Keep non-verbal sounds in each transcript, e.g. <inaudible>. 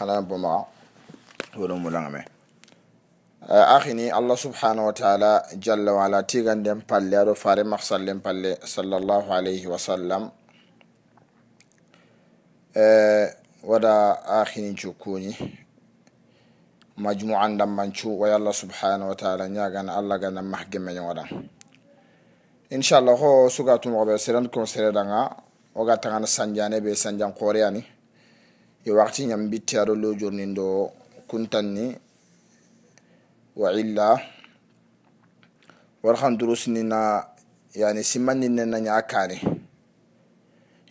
خلان بمع ولم ولم آه، أخيني الله سبحانه وتعالى جل وعلا تيغن دم پالي أرو فاري مخصر لهم پالي صلى الله عليه وسلم آه، ودا أخيني جوكوني مجموعا دم منشو ويا الله سبحانه وتعالى نياغن الله غن محجم من ودا إن شاء الله هو سوغاتو مغبير سيرانكم سيرانا وغاتنا سنجاني بي سنجان قورياني yo warti ñam bitte aɗo low journi ndo kuntan ni wa illa war han durusinina yani simmanninena ña kaani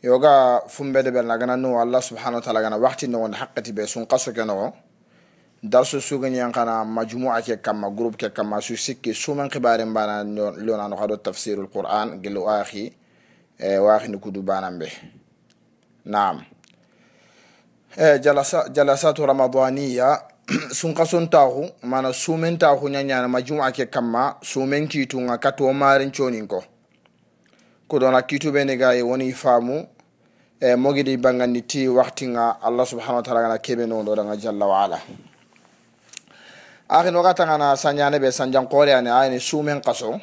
yoga fumbede ɓel nagana nu allah subhanau wa taala gana warti nowonde haqqeti ɓe sun qasoke nowo darso suganien kana majmua ke kamma groupe ke kamma su sikki sumen xibari mbana lonano xa ɗo tafsirul qouran gelo axi e eh, waxini kudu banan ɓe naam Eh, jalasatu ramadania <clears throat> sunkasuntaxu mana sumentaxu ñañanama juma ke kamma sumen kiitunga kat wo marin conin ko kodona kiituɓe ne ga ye woni faamu e mogidi bangandi ti waxtinga allah subhanau wa taala gana keɓe nondoɗanga jalla waala axin wagatangana sañane ɓe sanjanqoore ane ayeni sumen kaso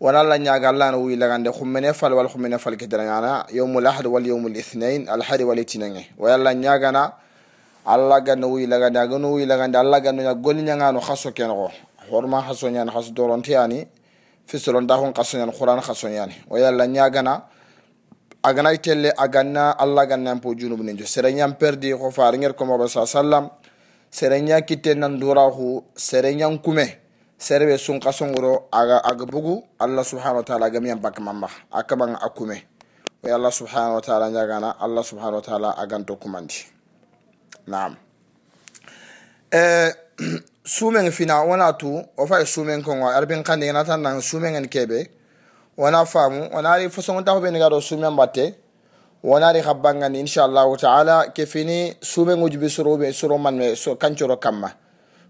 ولا لا نيغال لان وي لاغاندي خومني فال وال خومني فال كي درانا يوم الاحد واليوم الاثنين الحادي والاثنين ويلا نيغانا الله غان وي لاغاندي غان وي لاغاندي الله غان نيا غول نيغانو خاصو كينغو حرما خاصو نيان خاص دورون تياني في سلون داهون خاصو نيان قران خاصو نيان ويلا نيغانا اغناي تيلي اغانا الله غان نامبو جنوب نينجو سيرنيا بيردي خوفار نير كومو بسا سلام سيرنيا كيتي نان دوراخو سيرنيا كومي serve sunqa songoro aga aga bugu allah subhanau wa taala agamiyam bakka mamma akaɓan akkume wai allah subhanau wa taala jagana allah subhanau wa taala aganto kumandi naam eh, <clears throat> e sumen fina wona tu o fa e sumen kongo arabin kandi natanna sumengen keɓe wona faamu wonaari façon ta koɓe nigaɗo sumen batte wonaari ha banggani inchallahu taala ke fini sumen uji bi sorouɓe soro manme kancoro kamma so,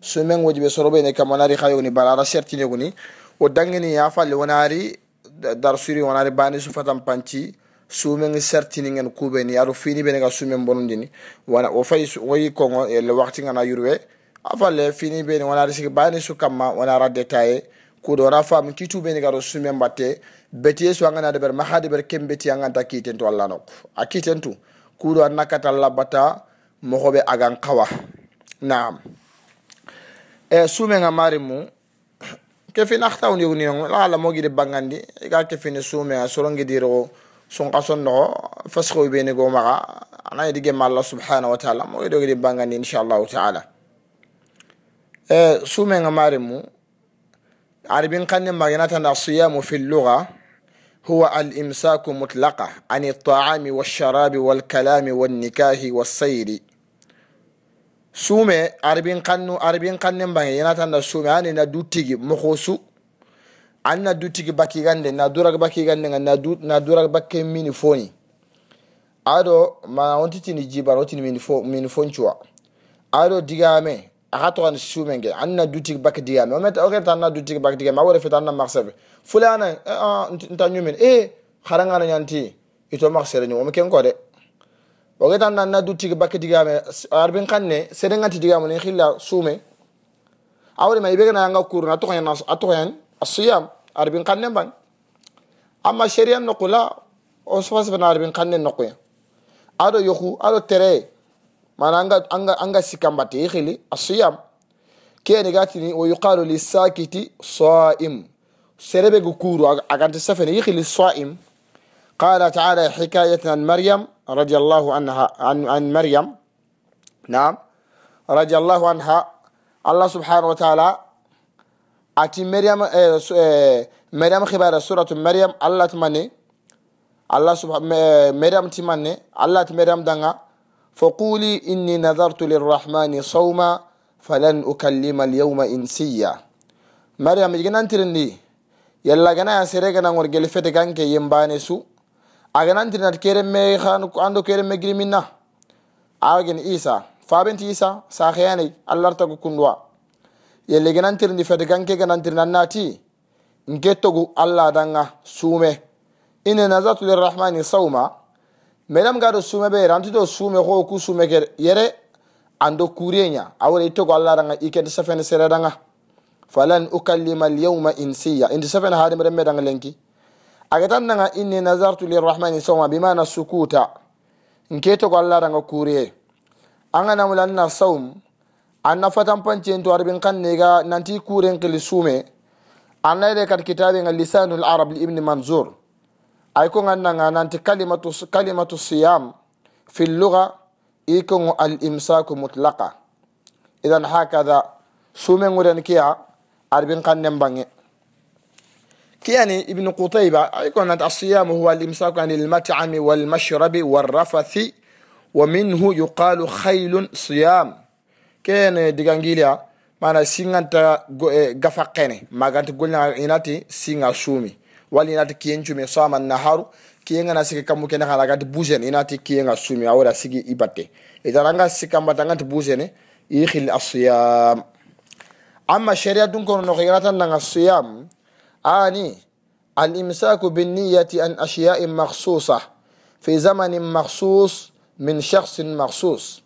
sumen woji ɓe soroɓe ne kam wonari ha yoguni balara certinigoni o dangini yafalle wonari dar suri wonari bani sufatan panti sumen certiningen kuɓeni aɗo finiɓenega sumen bonodini wona o fayi woyi kongo elle wakti gana yurwe afalle finiɓeni wonari sigi bani su kamma wona radde taye kuuɗo wona faami titubenigaɗo sumen batte betiye su anganade ɓer mahade ɓer kem beti anganta kiitentu allah nokku a kiitentu kuuɗo annakkata allah batta mohoɓe agan kawa naam sumenga mari mu kefin axtawun yoguniyongu laxala mogidi bangandi iga kefini sumenga sorongidirigo sunqa sonnoxo fasxoy benigo maxa ana yedige malla subhanahu wa taala mogidogidi bangandi inchallahu taala sumenga mari mu arabin xanni maginatanda siyamu fi lluga هو الإمساك مطلقة عن الطعام والشراب والكلام والنكاح والسير suume arbin kannu arbin kannen bange yenatan da suume ani na dutigi moko su an na dutigi baki gande na durak baki gande nga na durak bakke mini foni ado ma onti tini jiba onti mini fo mini fon chua ado digame akato kan suume nge an na dutigi baki digame o meta okay tan na dutigi baki digame awore fitan na marsebe fulana eh ah ntanyumen eh kharanga na nyanti ito marsere ni o meken ko de o getan na naddu tigi bakke digame arbin kanne sedenga ti digamo nin xilla sume awrima i ɓegena yanga kurun a toxoen a toxoen a suyam arbin kanne bang ama sheria noku la o sofasefena arbin kanne noqoya aɗo yoxu aɗo tere mana anga anga anga sikambati i xili a suyam keni gatini wo yuqalu li sakiti soim serebegu kuru agante safene i xili soim qala taala hikayatan maryame radiallahu anhaan maryam nam radiallahu anha allah subhanahu wa taala ati maryam eh, eh, maryam hibara suratu maryam allah ti manne allah maryam ti manne allah ti maryam danga fa quli inni nadartu lirrahmani sawma falan ukallima alyawma insiya maryam iginantirindi yallaganaya sere ganangor gelfete ganke yimbane su aga nantiri nati keremme ando keremme girimina awagen isa faɓenti isa sa heyanayi allah arta go kunduwa yelle ge nantiri ndi fede ganke ge nantiri nan nati nkettogu allah danga suume ine nazatu lirrahmani sawma medam gado suume ɓe rantido suume ho ku suume ke yere ando kuriyeya awore ittogo allah danga ikedi safene sere danga falan ukallima alyauma insiya indi safene haadimremme danga lenki aga tan nanga inni nazartu lirrahmani sawma bimana sukuta nke togo allah ranga kuriye anga namulanna sawm annafatanpancento arabin kanniga nanti kuren kili sume annayde kat kitabenga lisanu larab li ibni manzur ay ko gannanga nanti kalimatu siyam fi lluga ikongo al imsaku mutlaqa idan hakada sumenguren kiya arabin kannen bange كياني ابن قطيبة يكون الصيام هو الإمساك عن المطعم والمشرب والرفث ومنه يقال خيل صيام كان ديغانغيليا معنا سينغانتا إيه، غفاقيني ما كانت قولنا إناتي سينغا شومي والإناتي كيين شومي صام النهار كيين أنا سيكي كمو كينا خانا كانت بوزين إناتي كيين شومي أولا سيكي إباتي إذا رانغا سيكي مباتا كانت بوزين إيخي الصيام أما شريعة دونكو نغيراتا نغا الصيام aani al imsaku binniyati an ashiyain maksusa fi zamanin maksus min shahsin maksus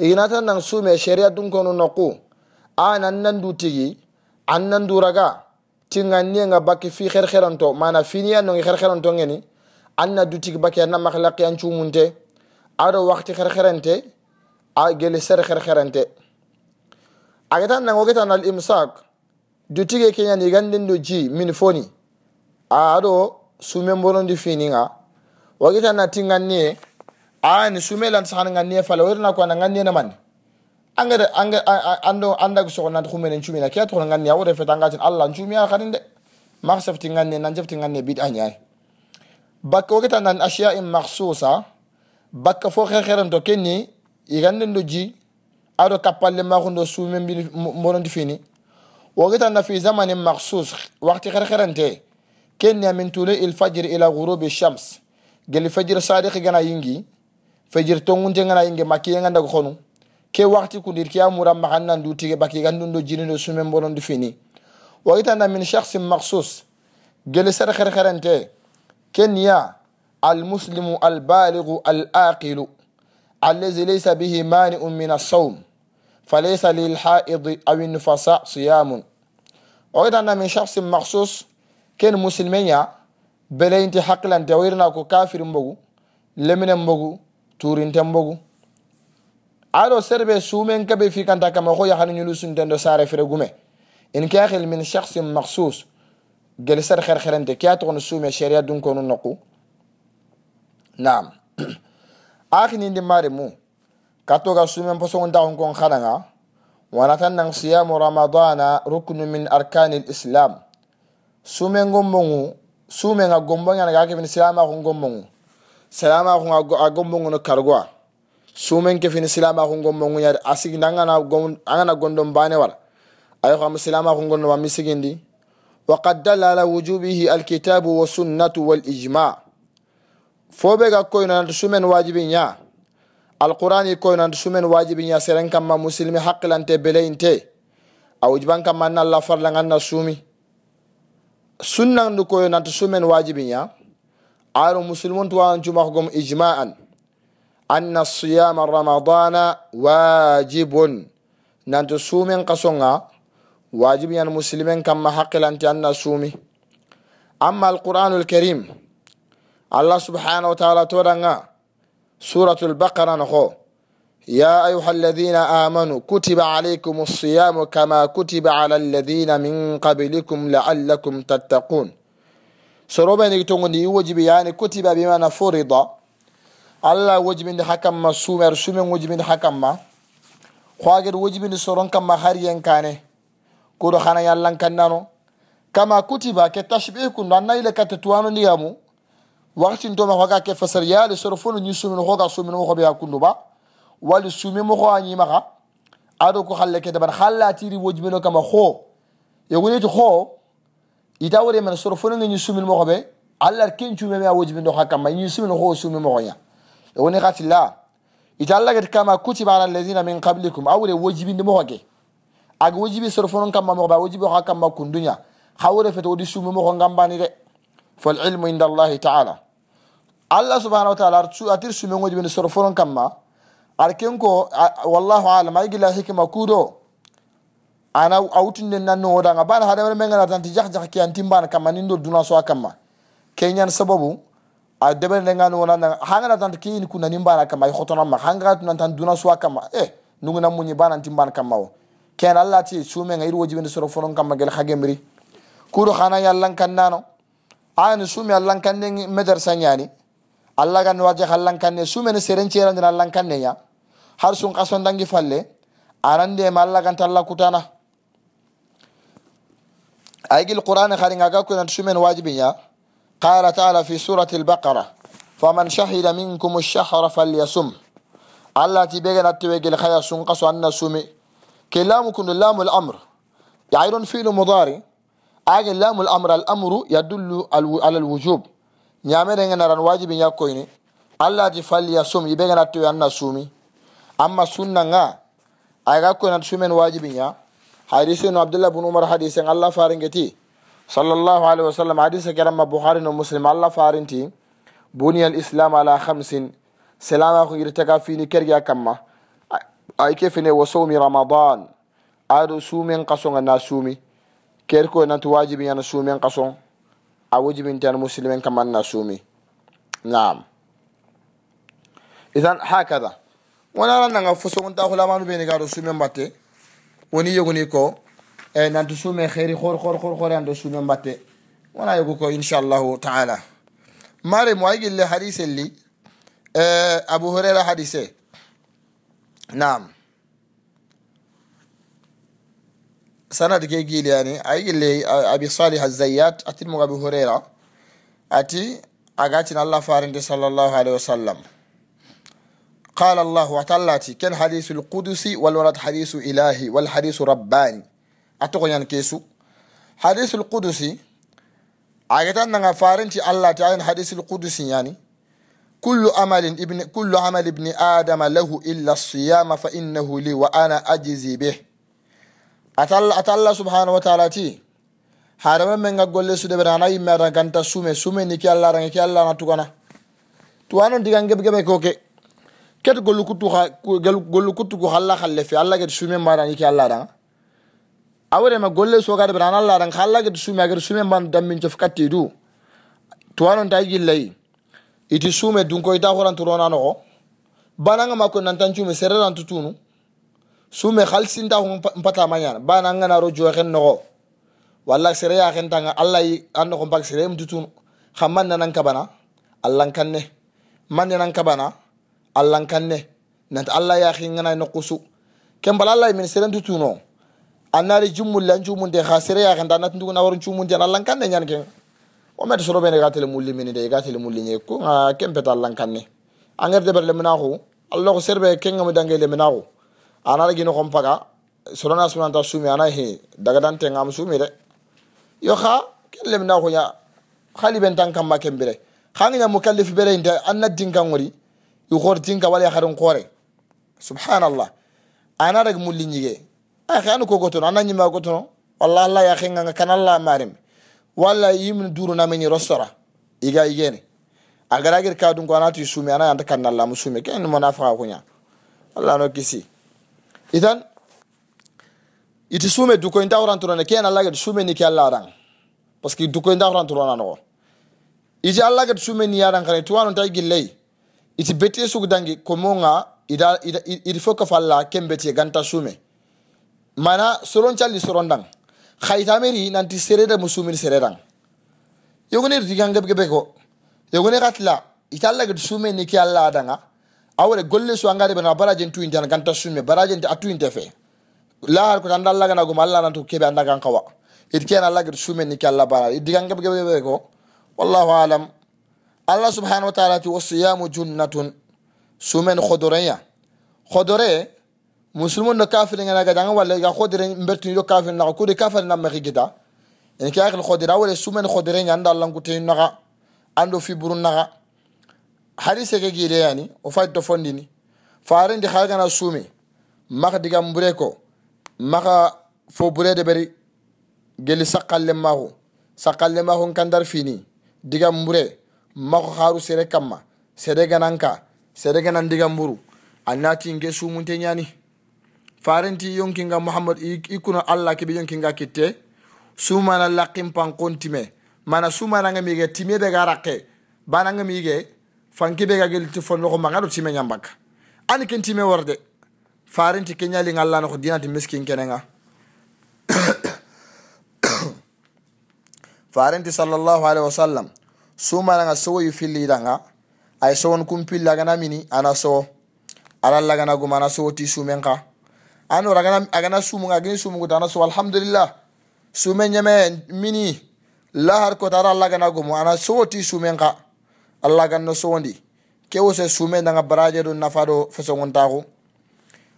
hinata nan sume sharia dunkonu noku an annandu tigi annandu raga tinganniyanga bakki fi herheranto mana finiyanoi herheranto geni anna dutigi bakki anna makhlaki an cumunte aro wakti herherente a gele ser herherente agetan nan ogetan al imsak dutige keñani gandindu ji min foni aɗo sume mbonondi fininga wagitana ti ganni e, ani sume lan sahan ganni e fala wetana ko e na ganni naman angad angad ando andag so na khumen en chumina kiat ko ganni awre fetanga tin allah chumia khadin de marsef ti ganni nan jef ti ganni bid anyay bak ko ketan nan ashiya in makhsusa bak fo khekheran to kenni igandendo ji ado kapalle ma khundo sume mbi mbonondi fini wogitan na fi zamanin maxus wakti xerxerente kenne amin tune ilfajir ila gurubi shams geli fejir sadiki gana yingi fejir tongunte gana yingi makiyegandago xonu ke wakti kundir ke amura maxan nan du tige bakigandundo jinindo sumenbonondi fini wogitan na min shaxsin maxus geli ser xerxerente kenniya almuslimu albaligu alaqilu allazi laysa bihi mani'um min asawm al فليس للحائض أو النفاس صيام أريد أن من شخص مخصوص كان مسلمين بل انت حقلا تويرنا كو كافر مبغو لمن مبغو تور انت مبغو عالو سربي سومن كبه في كانتا كما خويا حالي نلو سنتين دو ساري فرقومي ان كاخل من شخص مخصوص جل سر خير خير انت كيات غن سومي شريا دون كونو نقو نعم <coughs> آخن اندي ماري مو kattoga sumen posogondagon kon hananga wanatan nan siyamu ramadana ruknu min arkani lislam sumen gombongu sumen a gombongenaga kefini silamaku gombongu silamaku a gombongu no kargowa sumen kefini silamaku gombongu yari asigindi angana gondon bane war ayoko ama silamaku gondo ma misigindi wakad dala ala wujubihi alkitabu wa sunnatu walijma fo be ga koyno nanto sumen wajibi ya yeah. alqur'ani koynanti sumen wajibiya seren kamma musilmi haqqilante beleyinte awujiban kamma anna allah farlan anna suumi sunnan ndu koynanti sumen wajibiya aro musulmun tuwawan cumahgom ijma'an anna siyama ramadana wajibun nanti sumen kasonga wajibiyan muslimen kamma haqqilante anna suumi amma alqur'anu lkarim allah subhanahu wa taala toɗanga سورة البقرة نخو يا أيها الذين آمنوا كتب عليكم الصيام كما كتب على الذين من قبلكم لعلكم تتقون سروبا نيتونغني وجب يعني كتب بما فرض الله وجب من حكم ما سومر سومن وجب من حكم ما خواجر وجب من سرون كما خريان كانه كورو خانا يالان كنانو كما كتب كتشبيه كنا نايلة كتتوانو نيامو wakati ntoma hoga ke fasar yali sorofonu ni sumi no hoga sumi no hobe hakundo ba wali sumi mo ho anyi maka ado ko halle ke dabar halla tiri wojmeno kama ho e woni to ho ita wore men sorofonu ni sumi mo hobe allah ken chume me wojmeno hakama ni sumi no ho sumi mo ya e woni khatilla ita allah get kama kutiba ala allazina min qablikum awre wojibinde mo hoge aga wajibi sorfonon kamma mo ba wajibi ha kamma kundunya hawre feto wodi sumi mo ho ngambani de fal ilmu inda allah ta'ala allah subhanahu wa taala atir sumeŋoji ɓeni soro folon kamma aɗa ken ko wallahu alam ay gila hikma kudo ana a wutinde nanni wodaga bana hadamere men gana tanti jah jah ki an timbana kamma nin ɗo duna so a kamma keñan sababu a deɓere ndegani wonana hangana tanti keyin ku nani mbana kamma ay hotonanma hangaka tunan tan duna so a kamma e eh, nugunan muñi bana an timbana kamma wo ken allah ti sumega ir woji ɓeni soro folon kamma gel hagemri kuuɗo hana yallan kannano ani suumi allan kande medersa ñani allah ganne waje hallan kanne sumene seren cerandina allan kanne ya har sun kason dangi falle arande ma allah ganta allah kutana aygil qur'ana khari ngaga kunan sumen wajibi ya qala ta'ala fi surati al-baqara faman shahida minkum ash-shahra falyasum allah ti bega natwe gel khaya sun qaso anna sumi kelamu kun lamu al-amr ya'irun fi'lu mudari ajil lamu al-amr al-amru yadullu ala al-wujub ñaamere ge naran wajibi ñakkoyni allah ti falli ya sum yibe ge natto anna suumi amma sunna ga ay gakkoy nat sumen wajibi ña hadise no abdullah bun umar hadise ng allah faringeti sallallahu alayhi wasallam hadise keramma bouhari no muslim allah farinti buniya lislam ala hamsin selama ko yiri taga fini kerga kamma ay kefine wo sawmi ramadan aɗo suumen kasoga na suumi kerkoy nanti wajibi ñana suumen kasong أوجب المسلمين كما نسومي نعم إذا هكذا ونرى أن فسون تأخذ ما نبين كارو سومي باتي وني يغني كو إيه، نانتو نعم، سومي خيري خور خور خور خور نانتو يعني سومي باتي ونا يغوكو إن شاء الله تعالى ماري مواجه اللي حديث اللي إيه، أبو هريرة حديثه نعم ke giil yani aigille abi salih azayat atinmug abi huraira ati agatin allah farinde sallallahu alaihi wasallam قال الله وتعالى كان حديث القدس والولد حديث إلهي والحديث رباني أتقول يعني كيسو حديث القدس أجتان نعى hadisu الله تعالى حديث القدس يعني كل عمل ابن كل عمل ابن آدم له إلا الصيام فإنه لي وأنا أجزي به ata allah subhanahu wa taala ti hadama men ga golle sude ɓe nana yimme ada ganta sume sume ni ke allah aranga ke allah na tugana tuwanon digan geɓe geɓe koke ket gollu kuttuku halla halle fe allah geti sume mbaɗani ke allah aranga awarema golle sogade ɓe nana allah aranga halla geti sume agati sume mbano dambincof katti du tuwanon ta gillayi iti sume dunko ita horantoronanoko banaga makko nantancume sereranto tunu sume halsinta hu mpata mañana bana an ganaro joxen noxo wala sere yaxentanga allahy an noxo mpak sere mtutun xa man nanan kabana allan kanne man nanan kabana allan kanne nanta allah yaxi ngana noqusu ken bala allahy min sere mtutuno annari jummulle an cumunte xa sere yaxenta nati nduguna waru cumunte an allan kanne ñan kenga o mete soro bene ga mulli mini de ga mulli ñe ko nga ken peta kanne angerde berle minaxu alloxo serbe kengami dange le anara gino xom paga sorona sunanta sumi ana he dagadante ngam sumi re yo xa ken lemna xuña xaliben tan kamma ken bire xangiña mukallif bere inte anna dinka ngori i xoor dinka wala xarin xoore subhanallah ana rek mulli ñige a xeanu ko gotono ana ñima gotono walla alla yaxinganga kana la marim walla yim duru nameñi rostora iga igene a garagir kadunko anati sumi ana anta kannalamu sumi ken monafaxa xuña wallano kisi itan iti sume dukoy dawranturone ken allahgeto sumeniki allah aɗan par ce que dukoy dawranturonanoxo iti allahgeto sumeni aɗan xane tuwanon tay gillei iti betie sugdangi commoga iti foka falla ken betie ganta sume mana soron calli soron dan xaytameri nanti sereda mo sumini seredan yogoni ritigan gebgebe ko yogoni xatila iti allahgeto sumeniki allah adanga awre golle so angari bana baraje tu indan ganta summe baraje ta atu inte la har ko tan Allah gana go malla nan to kebe anda kan kawa it kena Allah gir summe ni kala bara it idigan gab gab ko wallahu alam Allah subhanahu wa ta'ala ti wasiyamu junnatun sumen khodoreya khodore muslimun no kafir ngana ga gadan walla ga khodore mbertu do kafir na ko de kafir na magi gida en kaakhil khodira wala sumen khodirin anda Allah ngutay naga ando fi burun naga hari seke gideyani o fati to fondini farendi hagana sume maha digam bure ko maha fo burede beri geli sakalle mahu sakalle mahu kandar fini digam bure maho haru sere kamma sere gananka sere ganan digam buru anati nge sumunte ñani farenti yonkinga mohammad ikuno allah kebe yonkinga kitte sumana lakkin pankontime mana sumanangemige timiebe ga rakke banangemige fanki be gagel ti fon ko magado ti me nyambaka ani kenti ti me worde farinti kenyali ngalla no ti miskin kenenga <coughs> farinti sallallahu alaihi wasallam sumana nga sowo yu filli danga ay won kum pilla gana mini ana so ala gana guma ana so ti sumenka ano ragana agana sumu nga gen sumu gutana so alhamdulillah sumenya men mini lahar ko tara lagana gumu ana so ti sumenka allah ganno ke kewo se sume danga baraje ɗo nafa ɗo fosogontaku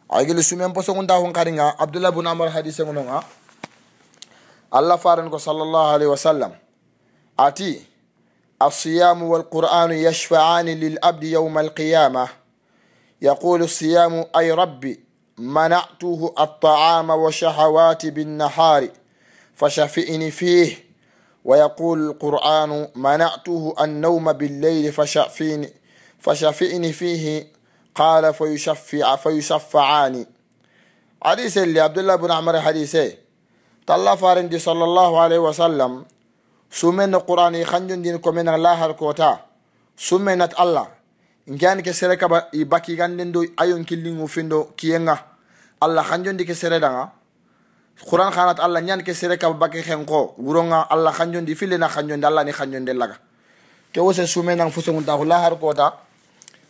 agili sumen posogontaku kadiga abdoullah bun amar hadise nga allah faran ko sallallahu alaihi wasallam sallam ati alsiyamu walqur'anu yashfaani lilabdi yauma alqiyama yaqulu alsiyamu ay rabbi manatuhu altaama wa shahawati binnahari fashafi'ni fih ويقول القرآن منعته النوم بالليل فشفيني فشفئني فيه قال فيشفع فيشفعاني حديث اللي عبد الله بن عمر حديثه تلا فارندي صلى الله عليه وسلم سمن القرآن خنجن دين كمن الله هركوتا سمنت الله ngan ke sere kaba i baki ganden do ayon killingu findo kiyenga allah hanjondi ke sere quran khanat allah nyan ke sere ka bakke ko wuronga allah khanjondi na khanjondi dalla ni de laga ke wose sume nang fuso tahu hula har ta,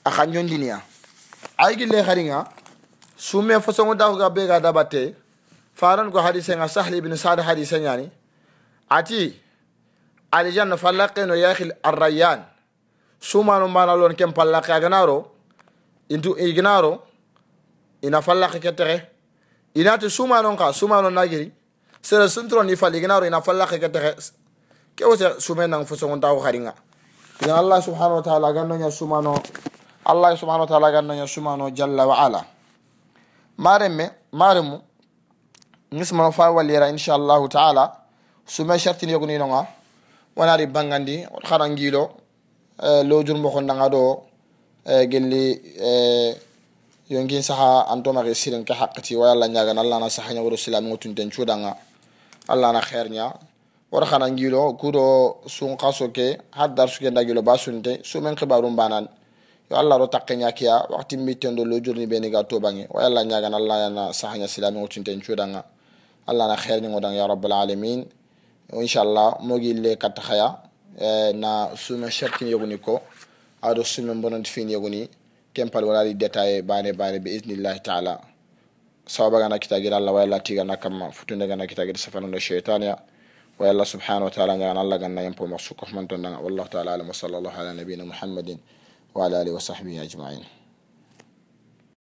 a di niya ay le kharinga sume tahu ga be ga dabate faran ko hadise nga sahli ibn sa'd hadise nyani ati aljanna falaqino yakhil arrayan sumanu manalon kem pallaka naro intu ignaro ina ke ketere inati sumanon ka sumano nagiri sere suntron ifaliginaro ina fallake ketexe kewo se sume nan fosogontaxo xaringa ina allah subhanau wa taala gannoña sumano allah subhanau wa taala gannoña sumano jalla wa ala maren me maren mu ngisimano fa walliyera inchallahu taala sume sertini yogninonga wonari bangandi xarangiilo eh, lojurmoxo ndanga ɗo eh, gelli eh, yongin saha antomari sirin ke hakkati way allah ñagan allah na saha ñawuro silamio tunten cuudanga allah na xeer ña war xana ngiilo kuuɗo sun xaso ke har dar suke ndagilo ba sunte sumen xibaru mbanan yo allah ro taqe ñakiya waxti mbittendo lo jurni ɓeniga tobange way allah ñagan allah na sahaña silamio tunten cuudanga allah na xeer ningodang ya rabualamin inchallah mogille kat xaya na sume cerkin yoguni ko aɗo sume bonanti fin yoguni kempal wonaɗi détaillé bane bane be isnillahi taala sawbaga nakkitaguiɗa allah wayalla tigana kamma futudega nakkitaguiɗa safanude cheytaneya wayallah subhanahu wa taala jagan allah gannayen po maksukofmantodaga wallahu taala alam wa sall llahu ala nabina muhammadin wa ala alihi wa sahbihi ajmain